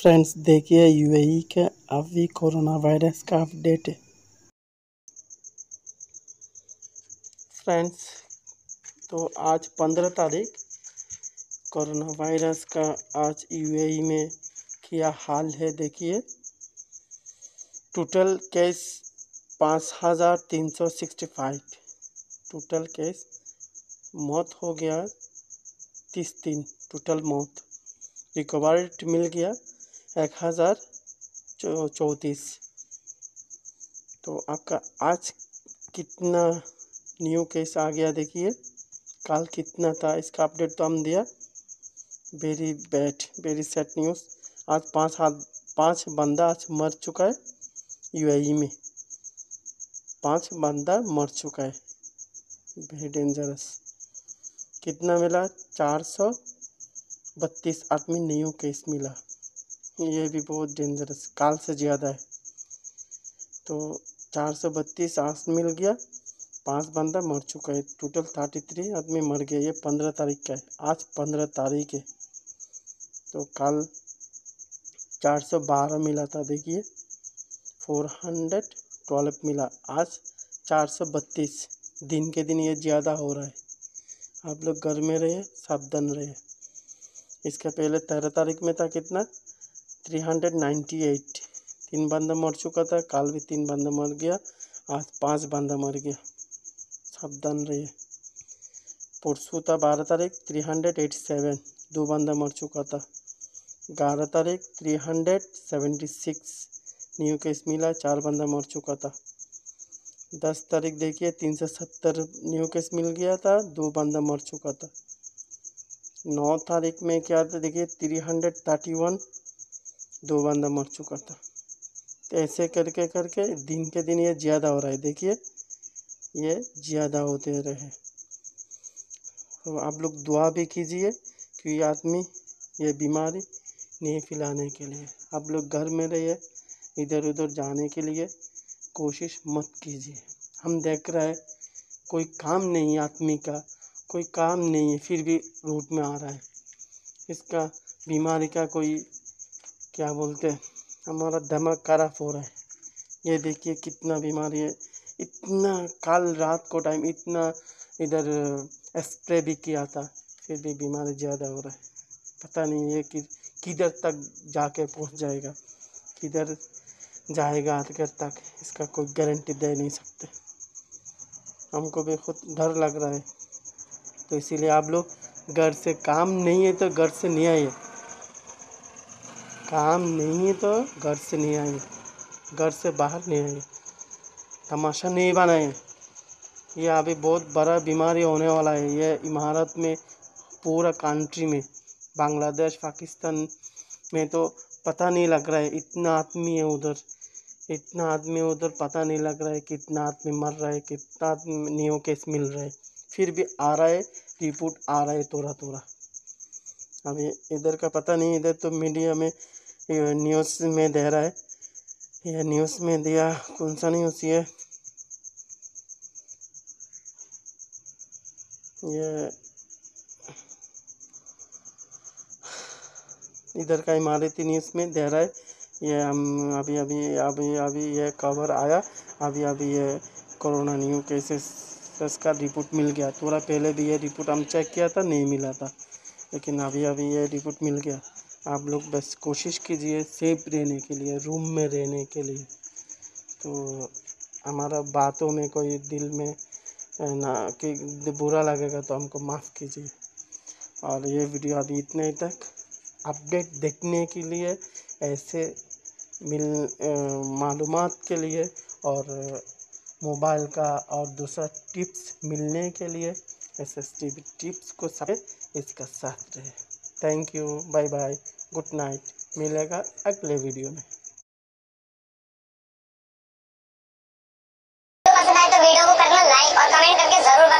friends देखिए UAE e के अभी कोरोना वायरस का अपडेट है फ्रेंड्स तो आज पंद्रह तारीख कोरोना वायरस का आज यूएई e में क्या हाल है देखिए टोटल केस पाँच हज़ार तीन सौ सिक्सटी फाइव टोटल केस मौत हो गया तीस तीन टोटल मौत रिकवरी मिल गया एक हज़ार चौंतीस तो आपका आज कितना न्यू केस आ गया देखिए कल कितना था इसका अपडेट तो हम दिया very bad very sad news आज पांच हाथ पांच बंदा आज मर चुका है यूएई e में पांच बंदा मर चुका है वेरी डेंजरस कितना मिला चार सौ बत्तीस आदमी न्यू केस मिला ये भी बहुत डेंजरस काल से ज़्यादा है तो चार सौ बत्तीस आंस मिल गया पांच बंदा मर चुका है टोटल थर्टी थ्री आदमी मर गया ये पंद्रह तारीख का है आज पंद्रह तारीख है तो कल चार सौ बारह मिला था देखिए फोर हंड्रेड ट्वेल्व मिला आज चार सौ बत्तीस दिन के दिन ये ज़्यादा हो रहा है आप लोग घर में रहे सावधान रहे इसका पहले तेरह तारीख में था कितना थ्री हंड्रेड नाइन्टी एट तीन बंदा मर चुका था कल भी तीन बंदा मर गया आज पांच बंदा मर गया सावधान रहिए परसों था बारह तारीख थ्री हंड्रेड एटी सेवन दो बंदा मर चुका था ग्यारह तारीख three hundred seventy six new case मिला चार बंदा मर चुका था दस तारीख देखिए तीन सौ सत्तर न्यू केस मिल गया था दो बंदा मर चुका था नौ तारीख में क्या था देखिए थ्री हंड्रेड थर्टी वन दो बंदा मर चुका था तो ऐसे करके करके दिन के दिन ये ज़्यादा हो रहा है देखिए ये ज़्यादा होते रहे तो आप लोग दुआ भी कीजिए कि ये आदमी ये बीमारी नहीं फैलाने के लिए आप लोग घर में रहिए इधर उधर जाने के लिए कोशिश मत कीजिए हम देख रहे हैं कोई काम नहीं है आदमी का कोई काम नहीं है फिर भी रूट में आ रहा है इसका बीमारी का कोई क्या बोलते हैं हमारा दिमाग खराब हो रहा है ये देखिए कितना बीमारी है इतना कल रात को टाइम इतना इधर स्प्रे भी किया था फिर भी बीमारी ज़्यादा हो रहा है पता नहीं ये कि किधर तक जाके पहुंच जाएगा किधर जाएगा आखिर तक इसका कोई गारंटी दे नहीं सकते हमको भी खुद डर लग रहा है तो इसीलिए आप लोग घर से काम नहीं है तो घर से नहीं आइए काम नहीं है तो घर से नहीं आए घर से बाहर नहीं आए तमाशा नहीं बनाए ये अभी बहुत बड़ा बीमारी होने वाला है ये इमारत में पूरा कंट्री में बांग्लादेश पाकिस्तान में तो पता नहीं लग रहा है इतना आदमी है उधर इतना आदमी उधर पता नहीं लग रहा है कितना आदमी मर रहा है कितना आदमी न्यू केस मिल रहा है फिर भी आ रहा है रिपोर्ट आ रहा है थोड़ा थोड़ा अभी इधर का पता नहीं इधर तो मीडिया में न्यूज़ में दे रहा है यह न्यूज़ में दिया कौन सा न्यूज़ ये ये इधर का इमारती न्यूज़ में दे रहा है ये हम अभी अभी अभी अभी ये कवर आया अभी अभी ये कोरोना न्यू केसेस का रिपोर्ट मिल गया थोड़ा पहले भी ये रिपोर्ट हम चेक किया था नहीं मिला था लेकिन अभी अभी ये रिपोर्ट मिल गया आप लोग बस कोशिश कीजिए सेफ रहने के लिए रूम में रहने के लिए तो हमारा बातों में कोई दिल में ना कि बुरा लगेगा तो हमको माफ़ कीजिए और ये वीडियो अभी इतने तक अपडेट देखने के लिए ऐसे मिल मालूम के लिए और मोबाइल का और दूसरा टिप्स मिलने के लिए एस एस टी टिप्स को सब इसका साथ रहे thank you bye bye good night मिलेगा अगले वीडियो में पसंद आए तो वीडियो को करना लाइक और कमेंट करके जरूर